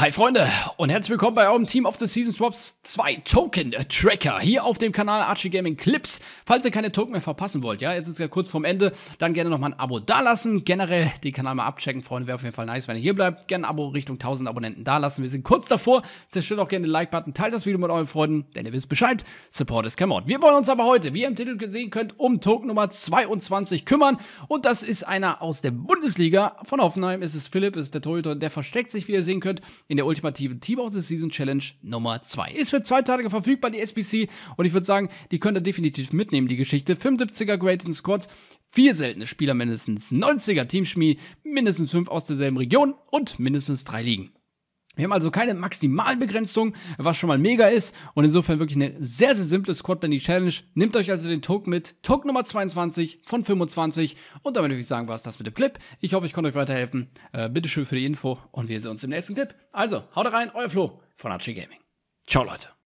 Hi Freunde und herzlich willkommen bei eurem Team of the Season Swaps 2 Token Tracker hier auf dem Kanal Archie Gaming Clips. Falls ihr keine Token mehr verpassen wollt, ja, jetzt ist es ja kurz vorm Ende, dann gerne nochmal ein Abo dalassen. Generell den Kanal mal abchecken, Freunde, wäre auf jeden Fall nice, wenn ihr hier bleibt. Gerne ein Abo Richtung 1000 Abonnenten dalassen. Wir sind kurz davor. Zerstört auch gerne den Like-Button, teilt das Video mit euren Freunden, denn ihr wisst Bescheid. Support is come Mord. Wir wollen uns aber heute, wie ihr im Titel sehen könnt, um Token Nummer 22 kümmern und das ist einer aus der Bundesliga. Von Hoffenheim Es ist Philipp, es ist der Torhüter, der versteckt sich, wie ihr sehen könnt in der ultimativen Team of the Season Challenge Nummer 2. Ist für zwei Tage verfügbar, die SBC. Und ich würde sagen, die könnt ihr definitiv mitnehmen, die Geschichte. 75er Grades in Squad, vier seltene Spieler mindestens, 90er Teamschmied, mindestens fünf aus derselben Region und mindestens drei Ligen. Wir haben also keine Maximalbegrenzung, was schon mal mega ist. Und insofern wirklich eine sehr, sehr simple Squadbending Challenge. Nehmt euch also den Token mit. Token Nummer 22 von 25. Und damit würde ich sagen, war es das mit dem Clip. Ich hoffe, ich konnte euch weiterhelfen. Äh, Bitteschön für die Info. Und wir sehen uns im nächsten Clip. Also, haut rein, euer Flo von Archie Gaming. Ciao, Leute.